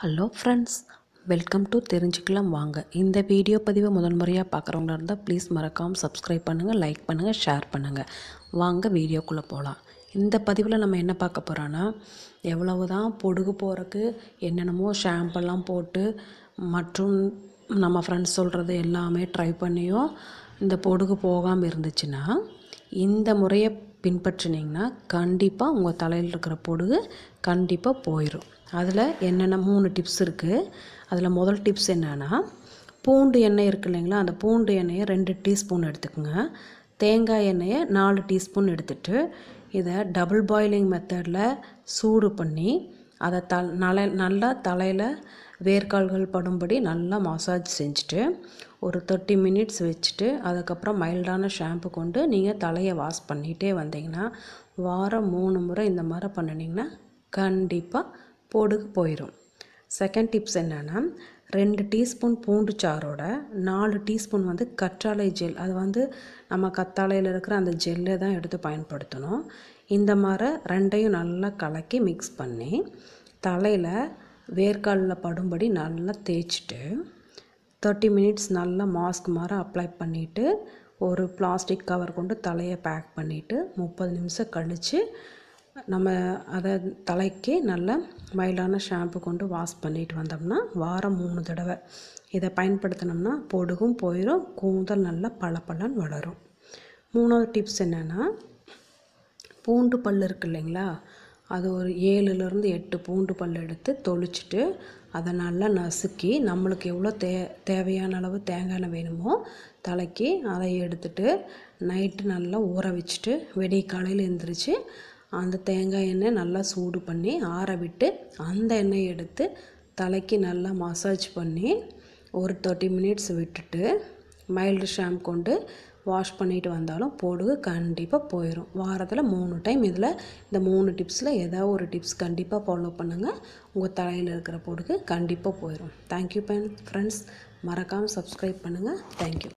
hello friends welcome to தெரிஞ்சுக்கலாம் வாங்க இந்த வீடியோ பதிவை முதல் முறையாக பார்க்குறவங்களா இருந்தால் ப்ளீஸ் மறக்காமல் சப்ஸ்கிரைப் பண்ணுங்கள் லைக் பண்ணுங்கள் ஷேர் பண்ணுங்கள் வாங்க வீடியோக்குள்ளே போகலாம் இந்த பதிவில் நம்ம என்ன பார்க்க போகிறோன்னா எவ்வளவு தான் பொடுகு போகிறக்கு என்னென்னமோ ஷாம்பெல்லாம் போட்டு மற்றும் நம்ம ஃப்ரெண்ட்ஸ் சொல்கிறது எல்லாமே ட்ரை பண்ணியும் இந்த பொடுகு போகாமல் இருந்துச்சுன்னா இந்த முறையை பின்பற்றினீங்கன்னா கண்டிப்பாக உங்கள் தலையில் இருக்கிற பொடுகு கண்டிப்பாக போயிடும் அதில் என்னென்ன மூணு டிப்ஸ் இருக்குது அதில் முதல் டிப்ஸ் என்னென்னா பூண்டு எண்ணெய் இருக்கு இல்லைங்களா அந்த பூண்டு எண்ணெயை ரெண்டு டீஸ்பூன் எடுத்துக்கோங்க தேங்காய் எண்ணெயை நாலு டீஸ்பூன் எடுத்துட்டு இதை டபுள் பாயிலிங் மெத்தடில் சூடு பண்ணி அதை த நல நல்லா தலையில் வேர்க்கால்கள் படும்படி நல்லா மசாஜ் செஞ்சுட்டு ஒரு தேர்ட்டி மினிட்ஸ் வச்சுட்டு அதுக்கப்புறம் மைல்டான ஷாம்பு கொண்டு நீங்கள் தலையை வாஷ் பண்ணிகிட்டே வந்தீங்கன்னா வாரம் மூணு முறை இந்த மாதிரி பண்ணினீங்கன்னா கண்டிப்பாக பொடுகு போயிடும் செகண்ட் டிப்ஸ் என்னென்னா ரெண்டு டீஸ்பூன் பூண்டு சாரோட நாலு டீஸ்பூன் வந்து கற்றாழை ஜெல் அது வந்து நம்ம கத்தாழையில் இருக்கிற அந்த ஜெல்லை தான் எடுத்து பயன்படுத்தணும் இந்த மாதிரி ரெண்டையும் நல்லா கலக்கி மிக்ஸ் பண்ணி தலையில் வேர்க்காலில் படும்படி நல்லா தேய்ச்சிட்டு தேர்ட்டி மினிட்ஸ் நல்லா மாஸ்க் மாதிரி அப்ளை பண்ணிவிட்டு ஒரு பிளாஸ்டிக் கவர் கொண்டு தலையை பேக் பண்ணிவிட்டு முப்பது நிமிஷம் கழித்து நம்ம அதை தலைக்கு நல்ல மயிலான ஷாம்பு கொண்டு வாஷ் பண்ணிட்டு வந்தோம்னா வாரம் மூணு தடவை இதை பயன்படுத்தினோம்னா பொடுகும் போயிடும் கூந்தல் நல்லா பழப்பழன் வளரும் மூணாவது டிப்ஸ் என்னென்னா பூண்டு பல் இருக்கு இல்லைங்களா அது ஒரு ஏழுலேருந்து எட்டு பூண்டு பல் எடுத்து தொளிச்சிட்டு அதை நல்லா நசுக்கி நம்மளுக்கு எவ்வளோ தே தேவையான அளவு தேங்காய் வேணுமோ தலைக்கு அதை எடுத்துட்டு நைட்டு நல்லா ஊற வச்சுட்டு வெடிய காலையில் எழுந்திரிச்சு அந்த தேங்காய் எண்ணெய் நல்லா சூடு பண்ணி ஆற விட்டு அந்த எண்ணெய் எடுத்து தலைக்கு நல்லா மசாஜ் பண்ணி ஒரு தேர்ட்டி மினிட்ஸ் விட்டுட்டு மைல்டு ஷாம் கொண்டு வாஷ் பண்ணிட்டு வந்தாலும் பொடுகு கண்டிப்பாக போயிடும் வாரத்தில் மூணு டைம் இதில் இந்த மூணு டிப்ஸில் ஏதாவது ஒரு டிப்ஸ் கண்டிப்பாக ஃபாலோ பண்ணுங்கள் உங்கள் தலையில் இருக்கிற பொடுகு கண்டிப்பாக போயிடும் தேங்க்யூ ஃப்ரெண்ட்ஸ் மறக்காமல் சப்ஸ்கிரைப் பண்ணுங்கள் தேங்க்யூ